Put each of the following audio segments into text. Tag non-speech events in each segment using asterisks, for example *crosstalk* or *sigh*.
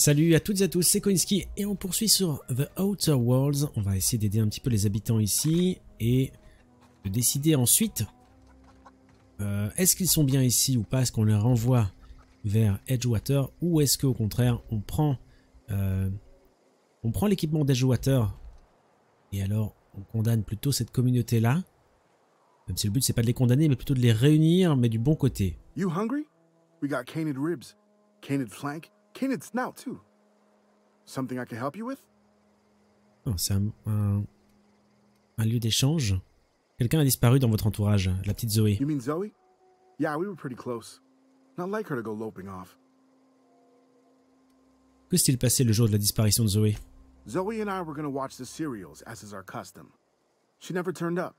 Salut à toutes et à tous, c'est Koinski et on poursuit sur The Outer Worlds. On va essayer d'aider un petit peu les habitants ici et de décider ensuite euh, est-ce qu'ils sont bien ici ou pas, est-ce qu'on les renvoie vers Edgewater ou est-ce qu'au contraire on prend, euh, prend l'équipement d'Edgewater et alors on condamne plutôt cette communauté là même si le but c'est pas de les condamner mais plutôt de les réunir mais du bon côté. You hungry? We got ribs, flank. Canids now, too. Something I can help you with? Oh, c'est un, un, un lieu d'échange. Quelqu'un a disparu dans votre entourage, la petite Zoé. You mean Zoe? Yeah, we were pretty close. Not like her to go loping off. Que s'est-il passé le jour de la disparition de Zoé? Zoe and I were going to watch the serials, as is our custom. She never turned up.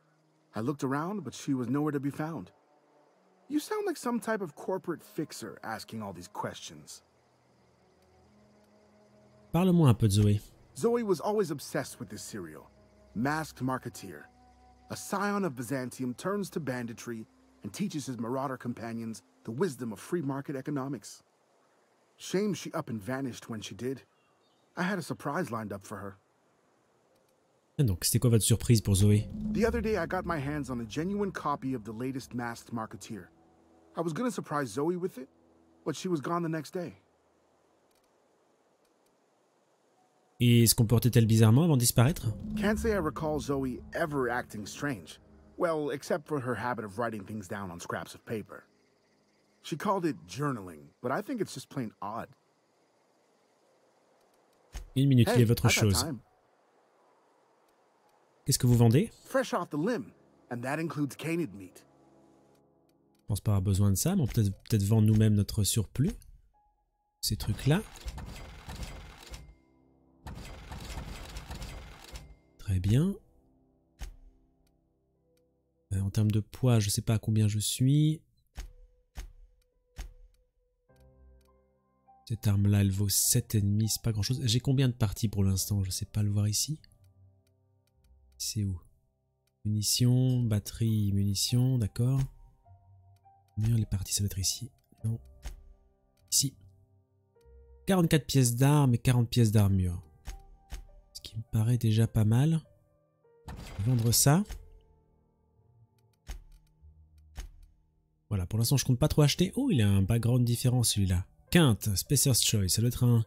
I looked around, but she was nowhere to be found. You sound like some type of corporate fixer asking all these questions. Parle-moi un peu de Zoé. Zoe was always obsessed with this serial. Masked marketeer. A scion of Byzantium turns to banditry and teaches his marauder companions the wisdom of free market economics. Shame she up and vanished when she did. I had a surprise lined up for her. Donc, c'était quoi votre surprise pour Zoé The other day I got my hands on a genuine copy of the latest Masked Marketeer. I was gonna surprise Zoe with it, but she was gone the next day. Et se comportait-elle bizarrement avant de disparaître Can't say I recall Zoe ever acting strange. Well, except for her habit of writing things down on scraps of paper. She called it journaling, but I think it's just plain odd. Une minute, il y a votre chose. Qu'est-ce que vous vendez Fresh off the limb, and that includes canid meat. Je pense pas avoir besoin de ça, mais on peut peut-être peut vendre nous-mêmes notre surplus. Ces trucs-là. bien. Euh, en termes de poids, je ne sais pas à combien je suis. Cette arme-là, elle vaut 7,5, c'est pas grand-chose. J'ai combien de parties pour l'instant Je ne sais pas le voir ici. C'est où Munitions, batterie, munitions, d'accord. les parties Ça va être ici. Non. Ici. 44 pièces d'armes et 40 pièces d'armure. Ce qui me paraît déjà pas mal vendre ça. Voilà, pour l'instant, je compte pas trop acheter. Oh, il a un background différent, celui-là. Quinte, Spacer's Choice. Ça doit être un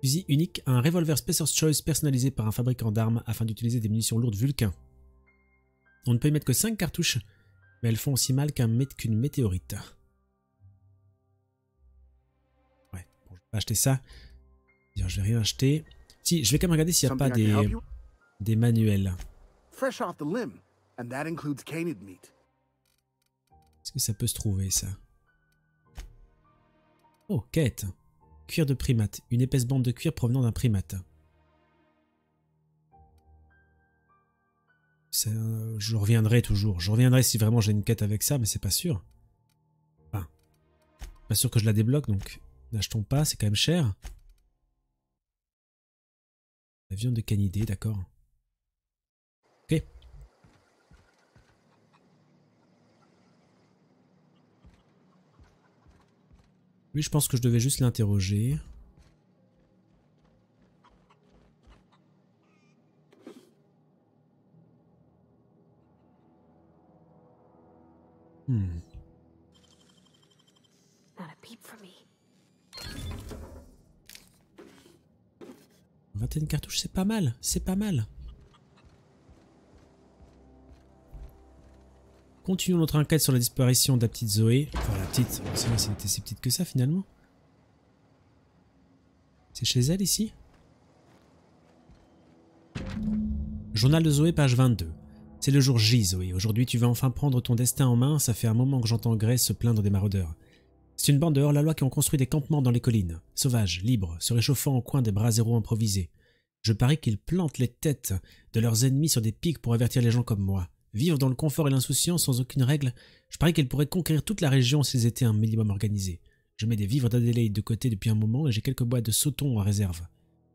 fusil unique, un revolver Spacer's Choice personnalisé par un fabricant d'armes afin d'utiliser des munitions lourdes Vulcain. On ne peut y mettre que 5 cartouches, mais elles font aussi mal qu'une météorite. Ouais, bon, je vais pas acheter ça. Je vais rien acheter. Si, je vais quand même regarder s'il n'y a pas des, des manuels fresh off the limb, and that includes canid meat. Est-ce que ça peut se trouver ça Oh, quête Cuir de primate, une épaisse bande de cuir provenant d'un primate. Je reviendrai toujours. Je reviendrai si vraiment j'ai une quête avec ça, mais c'est pas sûr. Enfin, pas sûr que je la débloque, donc n'achetons pas, c'est quand même cher. La viande de canidée, d'accord. Oui, je pense que je devais juste l'interroger. Hmm. et une cartouches, c'est pas mal, c'est pas mal. Continuons notre enquête sur la disparition de la petite Zoé. Enfin, la petite, c'est pas si petite que ça finalement. C'est chez elle ici Journal de Zoé, page 22. C'est le jour J, Zoé. Aujourd'hui, tu vas enfin prendre ton destin en main. Ça fait un moment que j'entends Grace se plaindre des maraudeurs. C'est une bande de hors-la-loi qui ont construit des campements dans les collines, sauvages, libres, se réchauffant au coin des bras braseros improvisés. Je parie qu'ils plantent les têtes de leurs ennemis sur des pics pour avertir les gens comme moi vivre dans le confort et l'insouciance sans aucune règle, je parie qu'elle pourrait conquérir toute la région s'ils étaient un minimum organisés. Je mets des vivres d'Adélaïde de côté depuis un moment et j'ai quelques boîtes de sautons en réserve.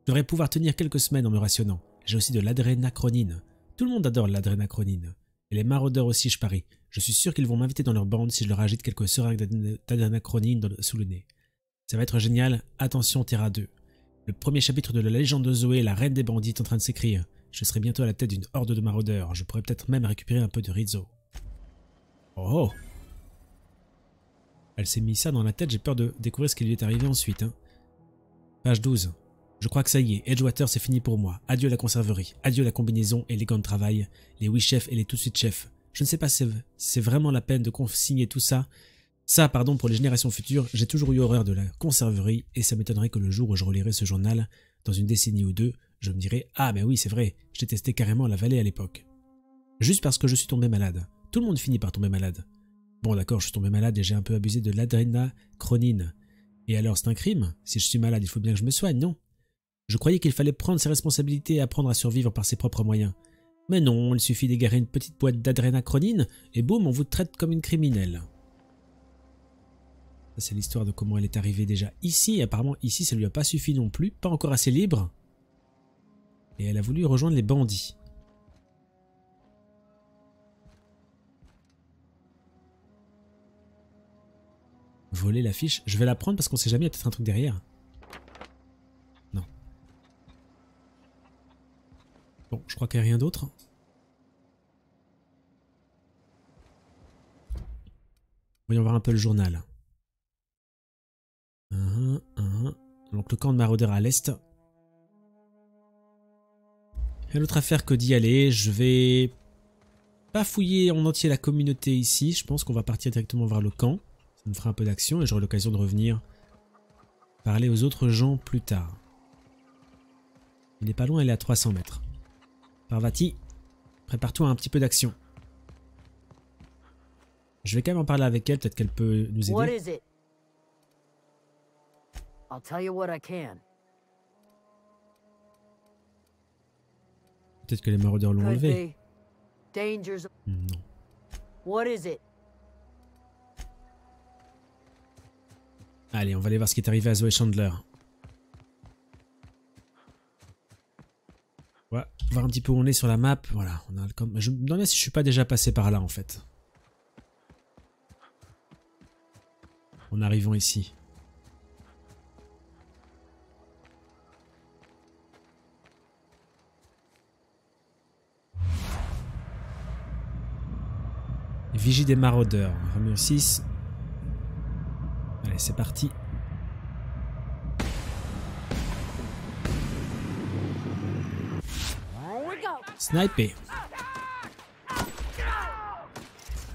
Je devrais pouvoir tenir quelques semaines en me rationnant. J'ai aussi de l'adrénacronine. Tout le monde adore l'adrénacronine. Et les maraudeurs aussi, je parie. Je suis sûr qu'ils vont m'inviter dans leur bande si je leur agite quelques seringues d'adrénacronine sous le nez. Ça va être génial. Attention, Terra 2. Le premier chapitre de la légende de Zoé, la reine des bandits, est en train de s'écrire. Je serai bientôt à la tête d'une horde de maraudeurs. Je pourrais peut-être même récupérer un peu de Rizzo. Oh, oh Elle s'est mis ça dans la tête, j'ai peur de découvrir ce qui lui est arrivé ensuite. Hein. Page 12. Je crois que ça y est, Edgewater c'est fini pour moi. Adieu la conserverie, adieu la combinaison et les gants de travail, les huit chefs et les tout de suite chefs. Je ne sais pas si c'est vraiment la peine de consigner tout ça. Ça, pardon, pour les générations futures, j'ai toujours eu horreur de la conserverie et ça m'étonnerait que le jour où je relirai ce journal, dans une décennie ou deux, je me dirais Ah, mais ben oui, c'est vrai, j'ai testé carrément la vallée à l'époque. Juste parce que je suis tombé malade. Tout le monde finit par tomber malade. Bon, d'accord, je suis tombé malade et j'ai un peu abusé de l'adrénaline. Et alors, c'est un crime Si je suis malade, il faut bien que je me soigne, non Je croyais qu'il fallait prendre ses responsabilités et apprendre à survivre par ses propres moyens. Mais non, il suffit d'égarer une petite boîte d'adrénacronine et boum, on vous traite comme une criminelle. C'est l'histoire de comment elle est arrivée déjà ici. Apparemment, ici, ça ne lui a pas suffi non plus. Pas encore assez libre et elle a voulu rejoindre les bandits. Voler l'affiche. Je vais la prendre parce qu'on sait jamais, il y a peut-être un truc derrière. Non. Bon, je crois qu'il n'y a rien d'autre. Voyons voir un peu le journal. Donc le camp de maraudeurs à l'est. Il y l'autre affaire que d'y aller. Je vais pas fouiller en entier la communauté ici. Je pense qu'on va partir directement vers le camp. Ça me fera un peu d'action et j'aurai l'occasion de revenir parler aux autres gens plus tard. Il n'est pas loin, elle est à 300 mètres. Parvati, prépare-toi à un petit peu d'action. Je vais quand même en parler avec elle, peut-être qu'elle peut nous aider. I'll tell you what I can. Peut-être que les maraudeurs l'ont enlevé. Hmm, non. Allez, on va aller voir ce qui est arrivé à Zoé Chandler. Ouais, voir un petit peu où on est sur la map. Voilà, on a le Je me demande si je suis pas déjà passé par là en fait. En arrivant ici. Vigie des maraudeurs, 6. Allez, c'est parti. Sniper.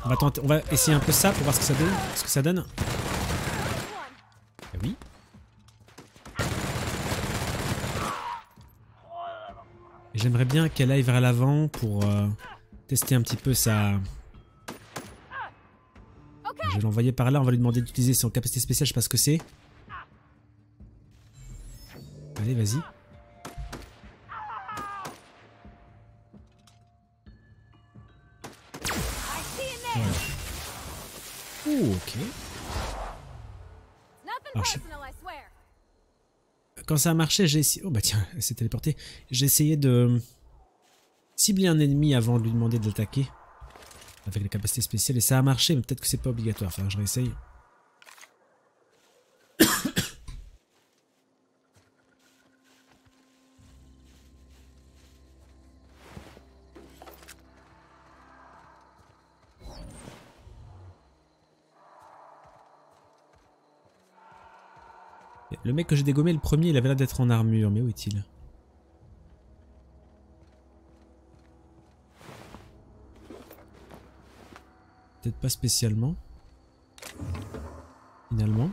On va, essayer un peu ça pour voir ce que ça donne. Ce que Ah oui. J'aimerais bien qu'elle aille vers l'avant pour euh, tester un petit peu sa, je vais l'envoyer par là, on va lui demander d'utiliser son capacité spéciale, je sais pas ce que c'est. Allez, vas-y. Oh, ok. Quand ça a marché, j'ai essayé... Oh bah tiens, elle *laughs* s'est téléportée. J'ai essayé de hum, cibler un ennemi avant de lui demander de l'attaquer avec les capacités spéciales et ça a marché, mais peut-être que c'est pas obligatoire. Enfin, je réessaye. Le mec que j'ai dégommé le premier, il avait l'air d'être en armure, mais où est-il Peut-être pas spécialement. Finalement.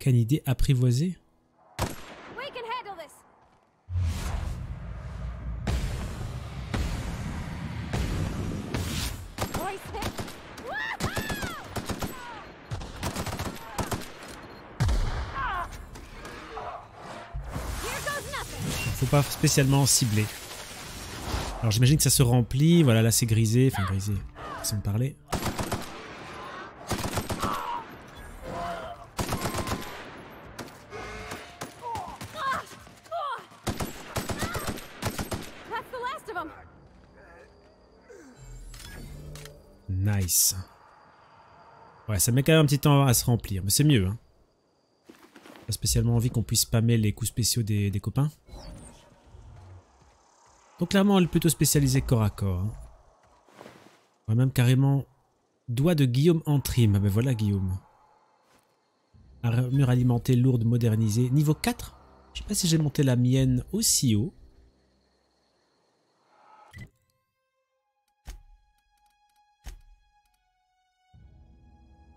Canidé apprivoisé spécialement ciblé. Alors j'imagine que ça se remplit, voilà là c'est grisé, enfin grisé, sans me parler. Nice. Ouais, ça met quand même un petit temps à se remplir, mais c'est mieux. Hein. Pas spécialement envie qu'on puisse spammer les coups spéciaux des copains. Donc clairement, elle est plutôt spécialisée corps à corps. Hein. même carrément... Doigt de Guillaume Antrim. Mais Ah ben voilà Guillaume. Armure alimentée lourde, modernisée. Niveau 4 Je sais pas si j'ai monté la mienne aussi haut.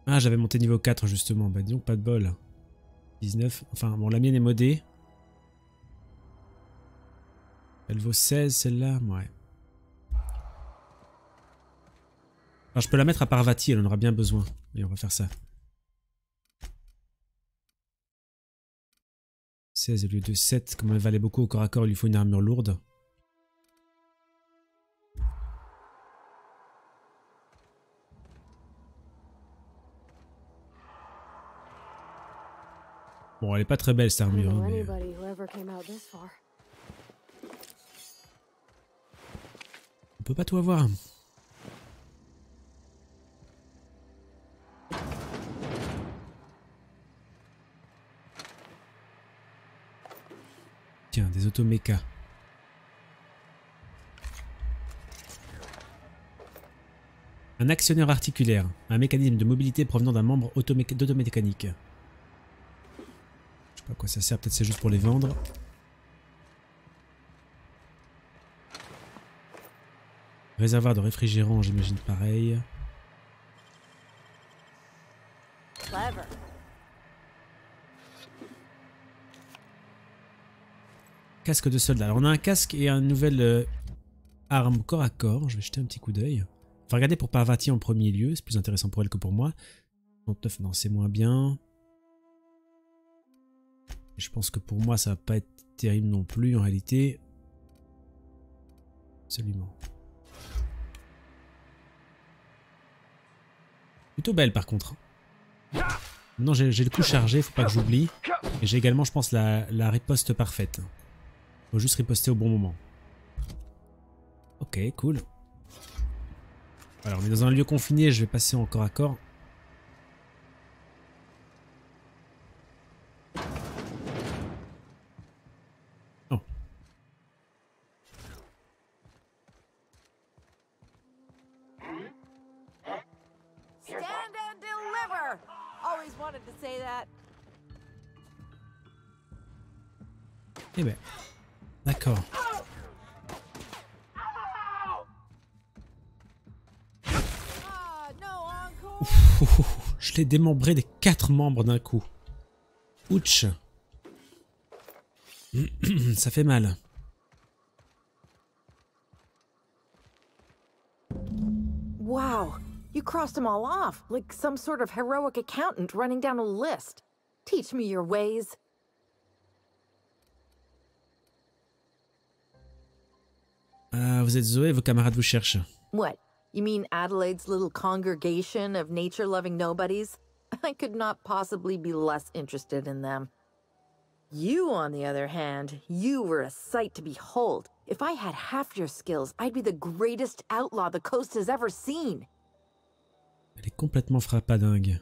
Ah, j'avais monté niveau 4 justement. Bah disons pas de bol. 19. Enfin, bon, la mienne est modée. Elle vaut 16 celle-là, ouais. Alors je peux la mettre à Parvati, elle en aura bien besoin. Et on va faire ça. 16 au lieu de 7, comme elle valait beaucoup au corps à corps, il lui faut une armure lourde. Bon, elle est pas très belle cette armure, hein, On peut pas tout avoir. Tiens, des automécas. Un actionneur articulaire, un mécanisme de mobilité provenant d'un membre d'automécanique. Je sais pas quoi ça sert, peut-être c'est juste pour les vendre. Réservoir de réfrigérant, j'imagine pareil. Casque de soldat. Alors on a un casque et une nouvelle euh, arme corps à corps. Je vais jeter un petit coup d'œil. Enfin regardez pour Parvati en premier lieu. C'est plus intéressant pour elle que pour moi. 39, non c'est moins bien. Je pense que pour moi ça va pas être terrible non plus en réalité. Absolument. Plutôt belle par contre. Hein. Non, j'ai le coup chargé, faut pas que j'oublie. Et j'ai également, je pense, la, la, riposte parfaite. Faut juste riposter au bon moment. Ok, cool. Alors, on est dans un lieu confiné, je vais passer en corps à corps. Eh ben, d'accord. Je l'ai démembré des quatre membres d'un coup. Ouch. *clears throat* Ça fait mal. Wow, you crossed them all off like some sort of heroic accountant running down a list. Teach me your ways. Ah, vous êtes Zoé, vos camarades vous cherchent. What? You mean Adelaide's little congregation of nature-loving nobodies? *laughs* I could not possibly be less interested in them. You, on the other hand, you were a sight to behold. If I had half your skills, I'd be the greatest outlaw the coast has ever seen. Elle est complètement frappadingue.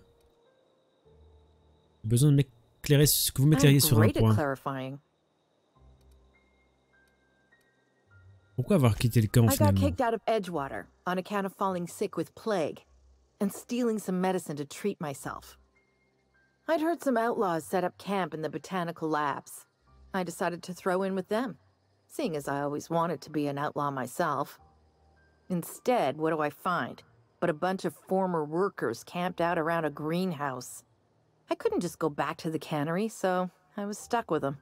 Besoin de m'éclairer ce que vous m'éclairiez sur un point. Pourquoi avoir quitté le camp I got kicked out of Edgewater on account of falling sick with plague and stealing some medicine to treat myself. I'd heard some outlaws set up camp in the botanical labs. I decided to throw in with them, seeing as I always wanted to be an outlaw myself. Instead, what do I find? But a bunch of former workers camped out around a greenhouse. I couldn't just go back to the cannery, so I was stuck with them.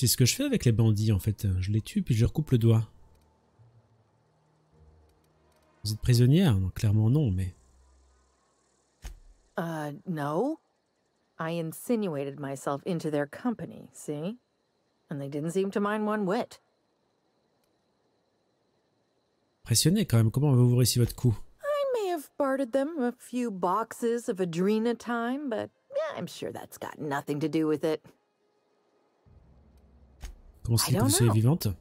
C'est ce que je fais avec les bandits en fait. Je les tue puis je leur coupe le doigt. Vous êtes prisonnière non, Clairement non, mais... Uh, no. I insinuated myself into their company, see? And they didn't seem to mind one whit. Impressionné quand même, comment avez-vous réussi votre coup I may have bartered them a few boxes of Adrena time, but yeah, I'm sure that's got nothing to do with it. Constitution vivante.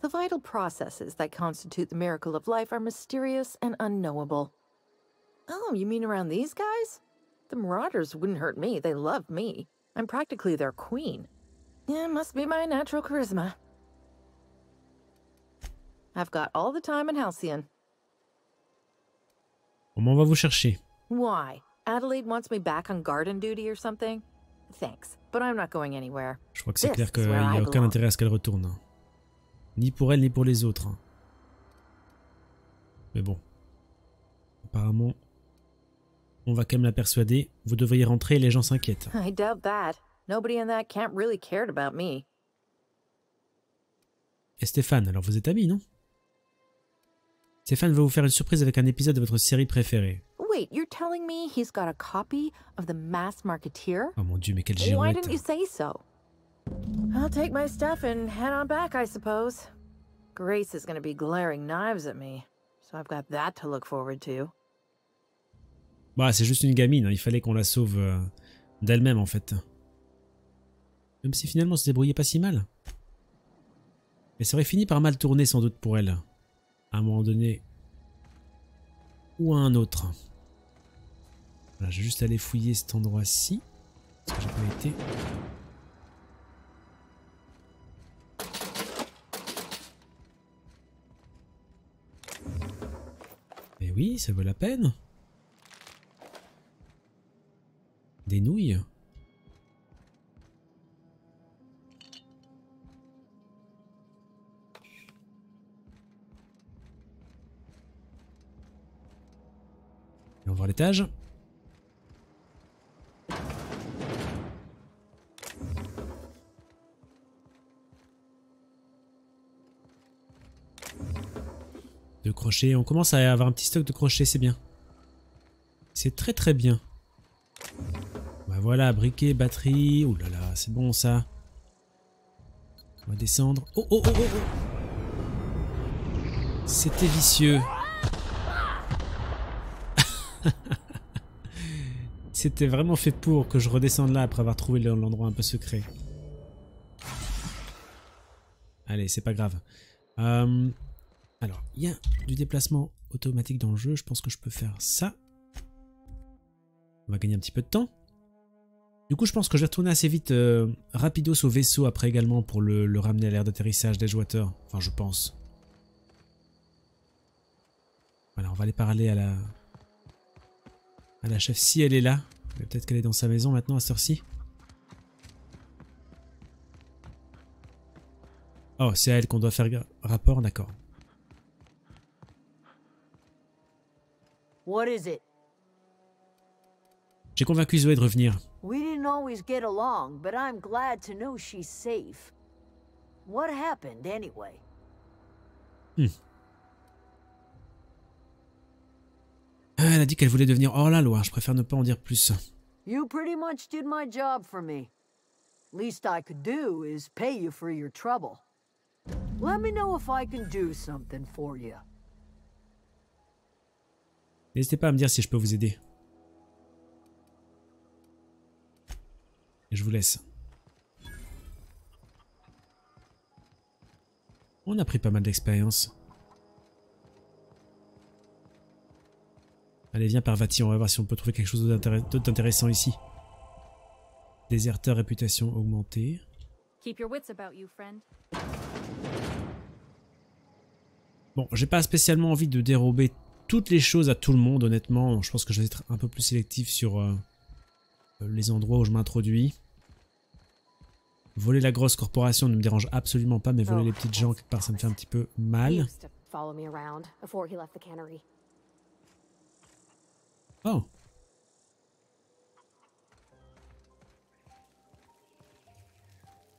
The vital processes that constitute the miracle of life are mysterious and unknowable. Oh, you mean around these guys? The Marauders wouldn't hurt me. They love me. I'm practically their queen. Yeah, must be my natural charisma. I've got all the time in Halcyon. Comment on va vous chercher? Why? Adelaide wants me back on garden duty or something? Thanks. Je crois que c'est clair qu'il n'y a aucun intérêt à ce qu'elle retourne. Hein. Ni pour elle, ni pour les autres. Hein. Mais bon. Apparemment, on va quand même la persuader. Vous devriez rentrer et les gens s'inquiètent. Et Stéphane, alors vous êtes amis, non Stéphane va vous faire une surprise avec un épisode de votre série préférée. Wait, you're telling me he's got a copy of The Mass Marketeer? Oh mon dieu, mais quel girouette. Why didn't you say so? I'll take my stuff and head on back, I suppose. Grace is going to be glaring knives at me, so I've got that to look forward to. Bah, c'est juste une gamine, hein. il fallait qu'on la sauve euh, d'elle-même en fait. Même si finalement on se débrouillait pas si mal. Mais ça aurait fini par mal tourner sans doute pour elle à un moment donné ou à un autre. Je vais juste aller fouiller cet endroit-ci. Parce que j'ai pas été. Mais eh oui, ça vaut la peine. Des nouilles voir l'étage. De crochets, on commence à avoir un petit stock de crochets, c'est bien. C'est très très bien. Bah voilà, briquet, batterie. oulala là là, c'est bon ça. On va descendre. Oh oh oh oh, oh C'était vicieux. *laughs* C'était vraiment fait pour que je redescende là après avoir trouvé l'endroit un peu secret. Allez, c'est pas grave. Euh, alors, il y a du déplacement automatique dans le jeu. Je pense que je peux faire ça. On va gagner un petit peu de temps. Du coup, je pense que je vais retourner assez vite rapido euh, rapidos au vaisseau après également pour le, ramener à l'aire d'atterrissage des joueurs. Enfin, je pense. Voilà, on va aller parler à la, ah, la chef, si elle est là, peut-être qu'elle est dans sa maison maintenant à cette heure-ci. Oh, c'est à elle qu'on doit faire rapport, d'accord. What is it? J'ai convaincu Zoé de revenir. We didn't always get along, but I'm glad to know she's safe. What happened anyway? Hmm. Euh, elle a dit qu'elle voulait devenir hors la loi. Je préfère ne pas en dire plus. N'hésitez pas à me dire si je peux vous aider. je vous laisse. On a pris pas mal d'expérience. Allez, viens Parvati, on va voir si on peut trouver quelque chose d''intéressant ici. Déserteur, réputation augmentée. Bon, j'ai pas spécialement envie de dérober toutes les choses à tout le monde, honnêtement. Je pense que je vais être un peu plus sélectif sur euh, euh, les endroits où je m'introduis. Voler la grosse corporation ne me dérange absolument pas, mais voler oh, les petites gens, quelque part, ça me fait un petit peu mal. Oh.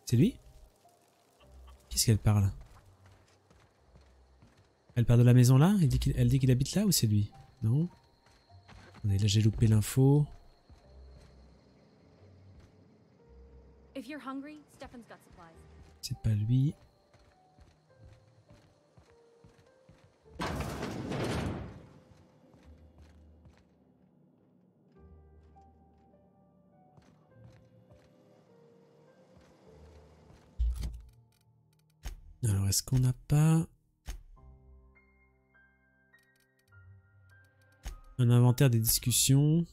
C'est lui Qu'est-ce qu'elle parle Elle parle de la maison là Elle dit qu'il habite là ou c'est lui Non est là j'ai loupé l'info. C'est pas lui. est-ce qu'on n'a pas... Un inventaire des discussions.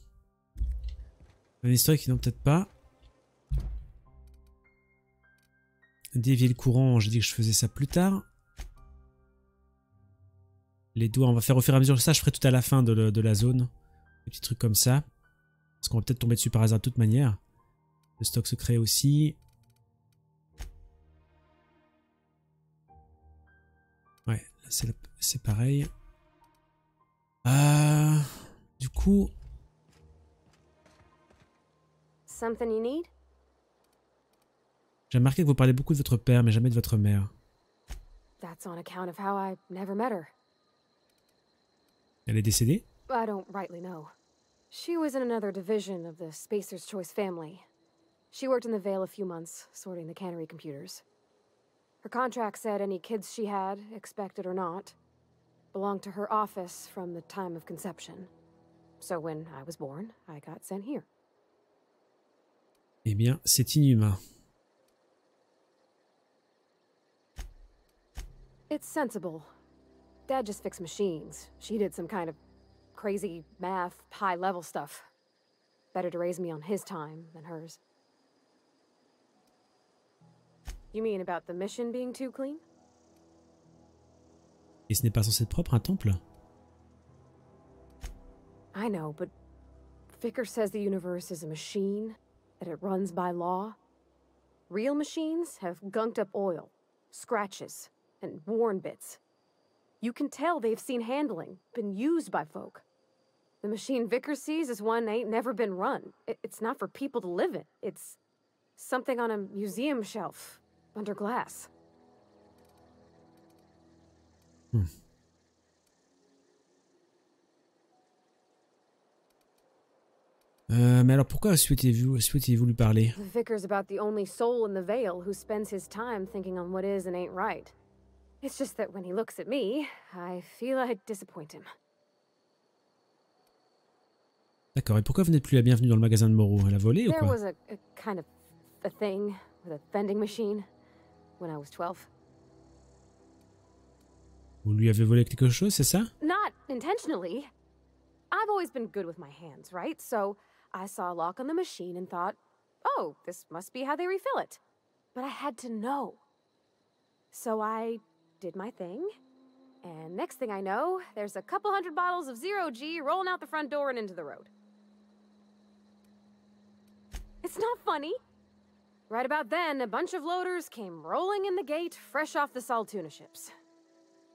Une histoire qui n'ont peut-être pas. des le courant, j'ai dit que je faisais ça plus tard. Les doigts, on va faire au fur et à mesure ça, je ferai tout à la fin de, la zone. Des petits trucs comme ça. Parce qu'on va peut-être tomber dessus par hasard de toute manière. Le stock secret aussi. c'est pareil. Ah, du coup. J'ai remarqué que vous parlez beaucoup de votre père, mais jamais de votre mère. That's on account of how I never met her. Elle est décédée? I don't rightly know. She was in another division of the Spacer's Choice family. She worked in the Vale a few months, sorting the canary computers. Her contract said any kids she had, expected or not, belonged to her office from the time of conception. So when I was born, I got sent here. Eh bien, c'est inhumain. It's sensible. Dad just fixed machines. She did some kind of crazy math, high-level stuff. Better to raise me on his time than hers. You mean about the mission being too clean? Et ce n'est pas censé être propre un temple I know, but Ficker says the universe is a machine, that it runs by law. Real machines have gunked up oil, scratches, and worn bits. You can tell they've seen handling, been used by folk. The machine Vicker sees is one ain't never been run. it's not for people to live in. It's something on a museum shelf, under glass. Hmm. Euh, mais alors pourquoi souhaitez-vous souhaitez lui parler The vicar's about the only soul in the Vale who spends his time thinking on what is and ain't right. It's just that when he looks at me, I feel I disappoint him. D'accord, et pourquoi vous n'êtes plus la bienvenue dans le magasin de Moreau Elle a volé ou quoi There was a, a kind of a thing with a vending machine. when I was 12. Vous lui avez volé quelque chose, c'est ça? Not intentionally. I've always been good with my hands, right? So I saw a lock on the machine and thought, oh, this must be how they refill it. But I had to know. So I did my thing, and next thing I know, there's a couple hundred bottles of Zero G rolling out the front door and into the road. It's not funny. Right about then, a bunch of loaders came rolling in the gate, fresh off the Saltuna ships.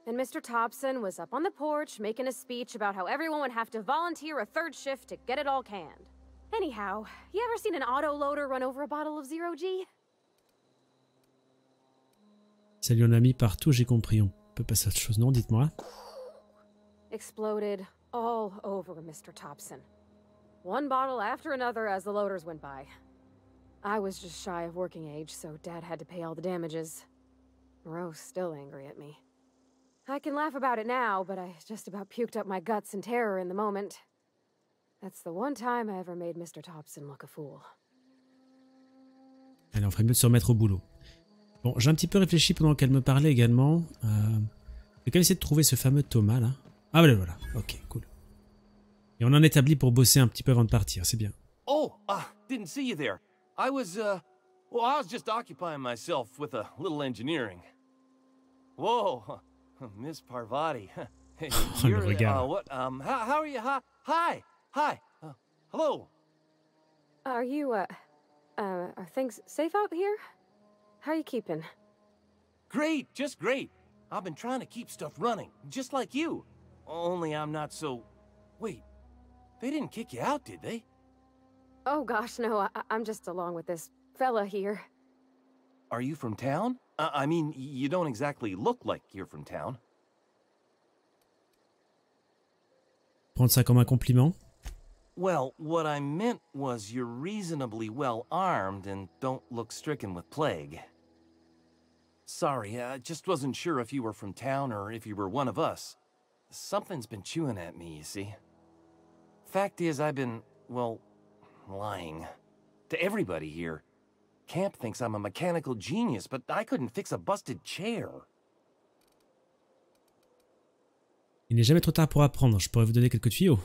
And Mr. Thompson was up on the porch making a speech about how everyone would have to volunteer a third shift to get it all canned. Anyhow, you ever seen an auto loader run over a bottle of zero G? Ça lui en a mis partout, j'ai compris. On peut passer à autre chose, non Dites-moi. Exploded all over Mr. Thompson. One bottle after another as the loaders went by. I was just shy of working age, so Dad had to pay all the damages. Rose still angry at me. I can laugh about it now, but I just about puked up my guts in terror in the moment. That's the one time I ever made Mr. Thompson look a fool. Allez, on ferait mieux de se remettre au boulot. Bon, j'ai un petit peu réfléchi pendant qu'elle me parlait également. Euh, je vais quand même essayer de trouver ce fameux Thomas, là. Ah, voilà, ben voilà. Ok, cool. Et on en établit pour bosser un petit peu avant de partir, c'est bien. Oh, ah, didn't see you there. I was, uh, well, I was just occupying myself with a little engineering. Whoa, *laughs* Miss Parvati. *laughs* *laughs* here we go. Uh, what, um, how, how are you? Hi, hi, hi. Uh, hello. Are you, uh, uh, are things safe out here? How are you keeping? Great, just great. I've been trying to keep stuff running, just like you. Only I'm not so... Wait, they didn't kick you out, did they? Oh gosh, no, I I'm just along with this fella here. Are you from town? Uh, I mean, you don't exactly look like you're from town. Prendre ça comme un compliment. Well, what I meant was you're reasonably well armed and don't look stricken with plague. Sorry, I just wasn't sure if you were from town or if you were one of us. Something's been chewing at me, you see. Fact is, I've been, well, lying. To everybody here. Camp thinks I'm a mechanical genius, but I couldn't fix a busted chair. Il n'est jamais trop tard pour apprendre, je pourrais vous donner quelques tuyaux.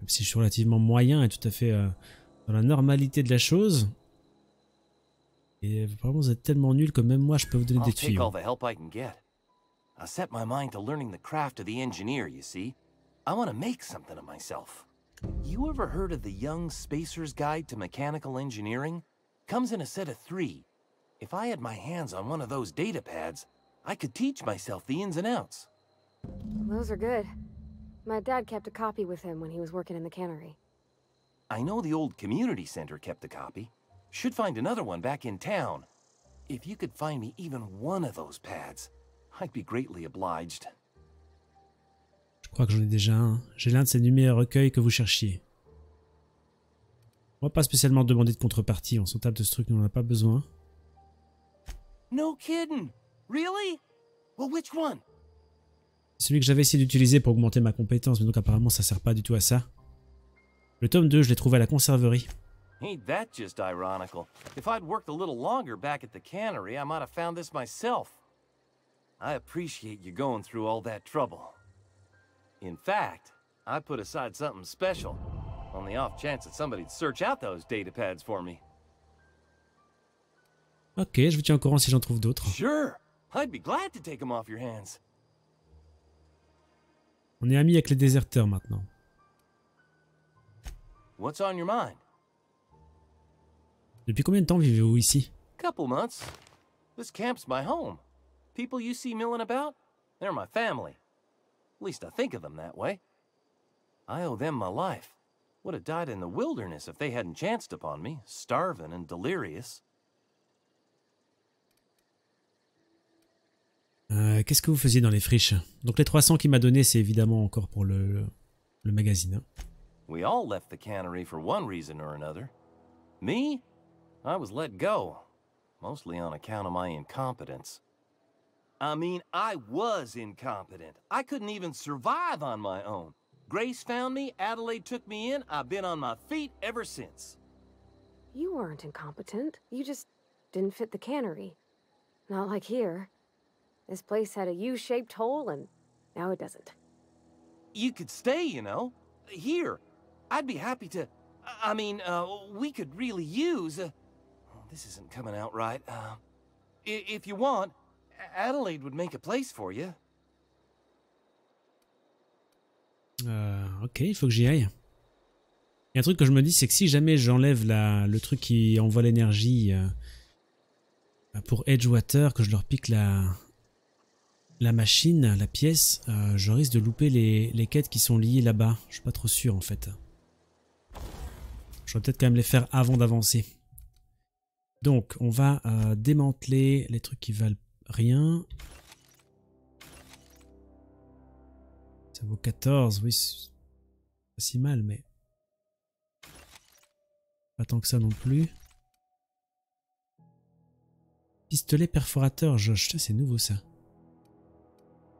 Même si je suis relativement moyen et tout à fait euh, dans la normalité de la chose. Et vraiment vous êtes tellement nul que même moi je peux vous donner des tuyaux. I set my mind to learning the craft of the engineer, you see. I want to make something of myself. You ever heard of the Young Spacer's Guide to Mechanical Engineering? Comes in a set of three. If I had my hands on one of those data pads, I could teach myself the ins and outs. Those are good. My dad kept a copy with him when he was working in the cannery. I know the old community center kept a copy. Should find another one back in town. If you could find me even one of those pads, I'd be greatly obliged. Je crois que j'en ai déjà un. J'ai l'un de ces numéros recueils que vous cherchiez. On va pas spécialement demander de contrepartie, on s'en tape de ce truc, on n'en a pas besoin. No kidding. Really? Well, which one? Celui que j'avais essayé d'utiliser pour augmenter ma compétence, mais donc apparemment ça sert pas du tout à ça. Le tome 2, je l'ai trouvé à la conserverie. Ain't that just ironical? If I'd worked a little longer back at the cannery, I might have found this myself. I appreciate you going through all that trouble. In fact, I put aside something special, on the off chance that somebody'd search out those data pads for me. Ok, je vous tiens au courant si j'en trouve d'autres. Sure, I'd be glad to take them off your hands. On est amis avec les déserteurs maintenant. What's on your mind? Depuis combien de temps vivez-vous ici? Couple months. This camp's my home. People you see milling about, they're my family. At least I think of them that way. I owe them my life. Would have died in the wilderness if they hadn't chanced upon me, starving and delirious. Euh, Qu'est-ce que vous faisiez dans les friches Donc les 300 qu'il m'a donné, c'est évidemment encore pour le, le magazine. We all left the cannery for one reason or another. Me? I was let go, mostly on account of my incompetence. I mean, I was incompetent. I couldn't even survive on my own. Grace found me, Adelaide took me in, I've been on my feet ever since. You weren't incompetent. You just didn't fit the cannery. Not like here. This place had a U-shaped hole, and now it doesn't. You could stay, you know. Here. I'd be happy to... I mean, uh, we could really use... Oh, this isn't coming out right. Uh, if you want, Adelaide would make a place for you. Euh, ok, il faut que j'y aille. a un truc que je me dis, c'est que si jamais j'enlève le truc qui envoie l'énergie euh, bah, pour Edgewater, que je leur pique la, la machine, la pièce, euh, je risque de louper les, quêtes qui sont liées là-bas. Je suis pas trop sûr en fait. Je vais peut-être quand même les faire avant d'avancer. Donc, on va démanteler les trucs qui valent rien. Ça vaut 14, oui, pas si mal, mais... Pas tant que ça non plus. Pistolet perforateur, Josh, c'est nouveau ça.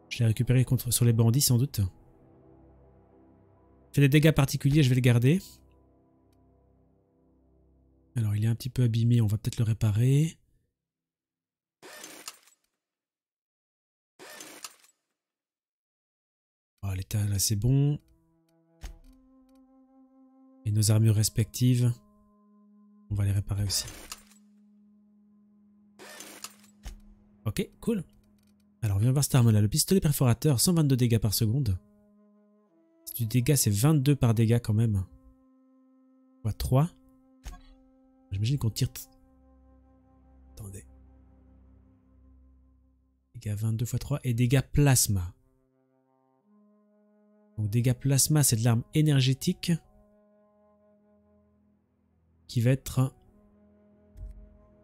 Je l'ai récupéré contre, sur les bandits sans doute. Fait des dégâts particuliers, je vais le garder. Alors il est un petit peu abîmé, on va peut-être le réparer. Ah, l'état là c'est bon. Et nos armures respectives. On va les réparer aussi. Ok, cool. Alors vient voir cette arme là. Le pistolet perforateur, 122 dégâts par seconde. C'est du dégât, c'est 22 par dégâts quand même. Fois 3. J'imagine qu'on tire... Attendez. Dégâts 22 x 3 et dégâts plasma. Donc dégâts plasma, c'est de l'arme énergétique. Qui va être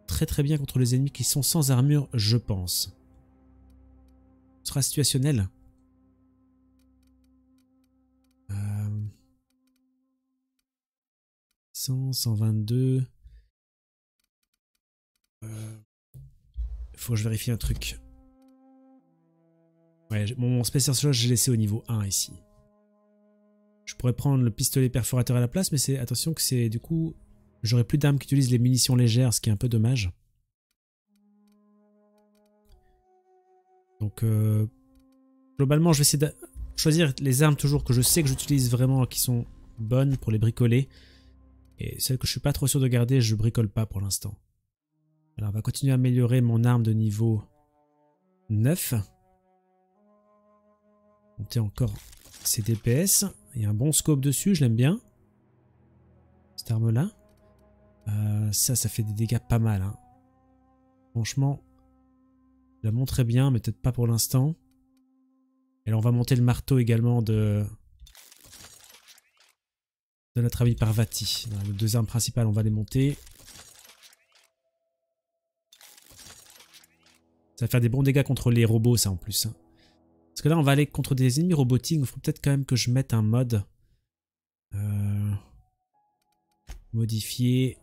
très très bien contre les ennemis qui sont sans armure, je pense. Ce sera situationnel. 100, euh, 122. Euh, faut que je vérifie un truc. Ouais, mon, spécial slot, je l'ai laissé au niveau 1 ici. Je pourrais prendre le pistolet perforateur à la place, mais c'est attention que c'est du coup... j'aurai plus d'armes qui utilisent les munitions légères, ce qui est un peu dommage. Donc euh, globalement, je vais essayer de choisir les armes toujours que je sais que j'utilise vraiment, qui sont bonnes pour les bricoler. Et celles que je suis pas trop sûr de garder, je bricole pas pour l'instant. Alors on va continuer à améliorer mon arme de niveau 9. Monter encore c'est DPS. Il y a un bon scope dessus, je l'aime bien. Cette arme-là. Euh, ça, ça fait des dégâts pas mal. Hein. Franchement, je la très bien, mais peut-être pas pour l'instant. Et là, on va monter le marteau également de de notre ami Parvati. les deux armes principales, on va les monter. Ça va faire des bons dégâts contre les robots, ça, en plus. Hein. Parce que là, on va aller contre des ennemis robotiques. Il faut peut-être quand même que je mette un mode. Euh... Modifier.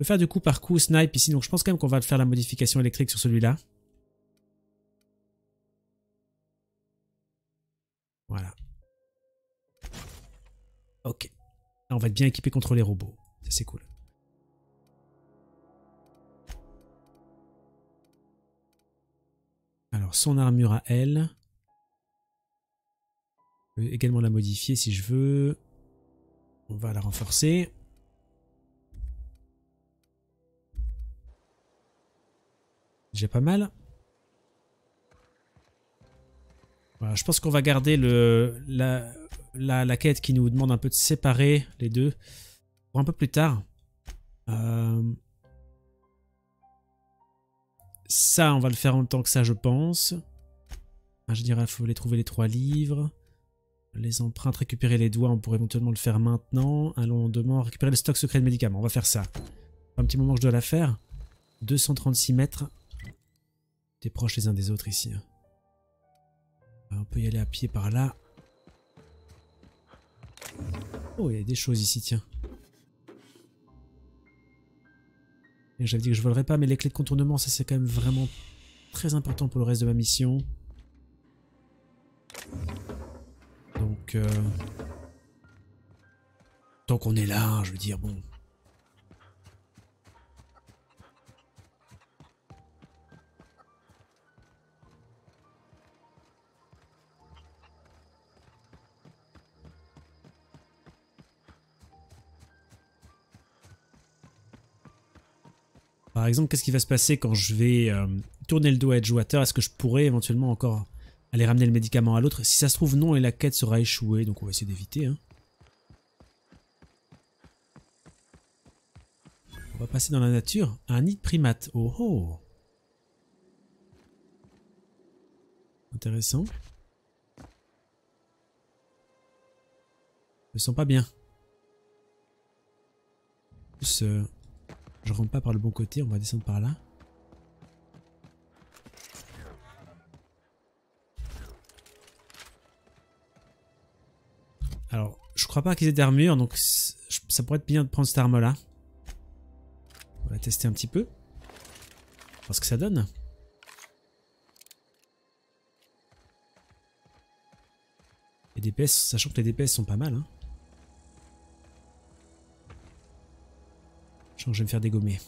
Je faire du coup par coup snipe ici. Donc je pense quand même qu'on va faire la modification électrique sur celui-là. Voilà. Ok. Là, on va être bien équipé contre les robots. Ça, c'est cool. son armure à elle. Je peux également la modifier si je veux. On va la renforcer. J'ai pas mal. je pense qu'on va garder le, la, la, quête qui nous demande un peu de séparer les deux pour un peu plus tard. Euh, ça, on va le faire en même temps que ça, je pense. Ah, je dirais, il faut aller trouver les trois livres. Les empreintes, récupérer les doigts, on pourrait éventuellement le faire maintenant. Allons on demande, récupérer le stock secret de médicaments. On va faire ça. Un petit moment, je dois la faire. 236 mètres. T'es proches les uns des autres ici. Euh, on peut y aller à pied par là. Oh, il y a des choses ici, tiens. Et j'avais dit que je volerais pas, mais les clés de contournement, ça c'est quand même vraiment très important pour le reste de ma mission. Donc... Euh, tant qu'on est là, je veux dire, bon... Par exemple, qu'est-ce qui va se passer quand je vais euh, tourner le dos à jouateur Est-ce que je pourrais éventuellement encore aller ramener le médicament à l'autre Si ça se trouve, non, et la quête sera échouée, donc on va essayer d'éviter. Hein. On va passer dans la nature un nid de primates. Oh oh Intéressant. Je me sens pas bien. Plus, euh, je rentre pas par le bon côté, on va descendre par là. Alors, je crois pas qu'ils aient d'armure, donc ça pourrait être bien de prendre cette arme-là. On va la tester un petit peu. Voir ce que ça donne. Les DPS, sachant que les DPS sont pas mal, hein. Je vais me faire dégommer.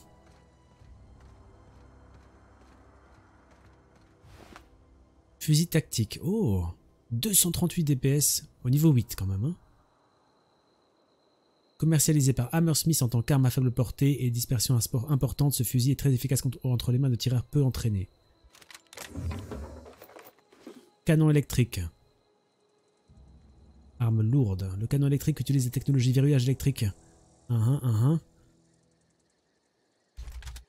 Fusil tactique. Oh 238 DPS au niveau 8 quand même. Hein. Commercialisé par Hammersmith en tant qu'arme à faible portée et dispersion à sport importante, ce fusil est très efficace contre, entre les mains de tireurs peu entraînés. Canon électrique. Arme lourde. Le canon électrique utilise des technologies verrouillage électrique. Uh -huh, uh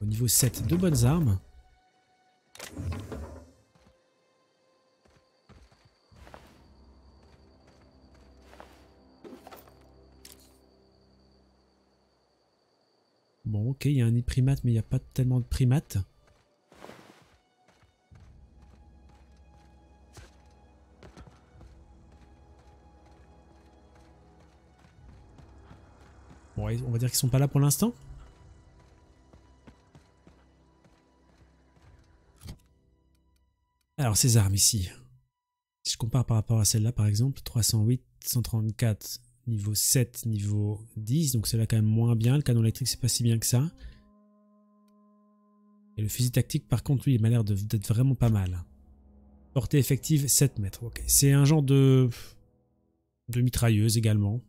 au niveau 7, de bonnes armes. Bon, ok, il y a un primate, mais il n'y a pas tellement de primates. Bon, on va dire qu'ils sont pas là pour l'instant. Alors ces armes ici, si je compare par rapport à celle-là par exemple, 308, 134, niveau 7, niveau 10, donc celle-là quand même moins bien, le canon électrique c'est pas si bien que ça. Et le fusil tactique par contre lui il m'a l'air d'être vraiment pas mal. Portée effective 7 mètres, ok. C'est un genre de... de mitrailleuse également.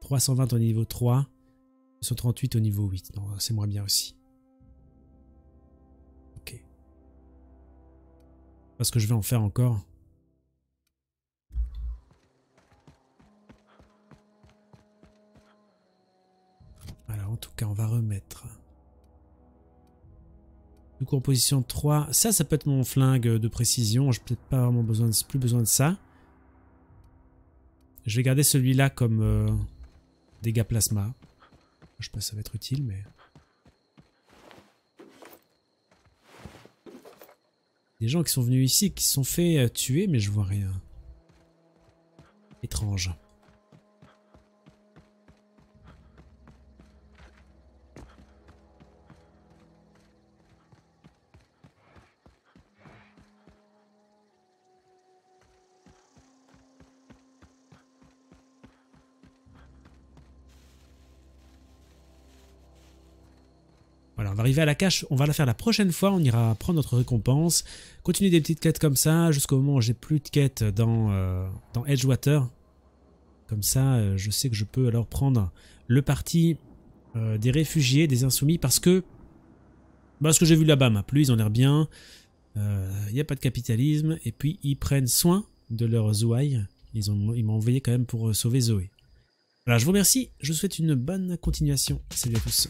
320 au niveau 3, 138 au niveau 8, non c'est moins bien aussi. Parce que je vais en faire encore. Alors en tout cas on va remettre. Du coup en position 3. Ça ça peut être mon flingue de précision. Je n'ai peut-être pas vraiment besoin plus besoin de ça. Je vais garder celui-là comme euh, dégâts plasma. Je pense que ça va être utile mais... Des gens qui sont venus ici, qui se sont fait euh, tuer, mais je vois rien. Étrange. à la cache, on va la faire la prochaine fois, on ira prendre notre récompense. Continuer des petites quêtes comme ça, jusqu'au moment où j'ai plus de quêtes dans, euh, Edgewater. Comme ça, euh, je sais que je peux alors prendre le parti euh, des réfugiés, des insoumis, parce que bah, ce que j'ai vu là-bas m'a plu, ils ont l'air bien. Il n'y a pas de capitalisme, et puis ils prennent soin de leurs ouailles. Ils m'ont ils envoyé quand même pour sauver Zoé. Voilà, je vous remercie, je vous souhaite une bonne continuation. Salut à tous.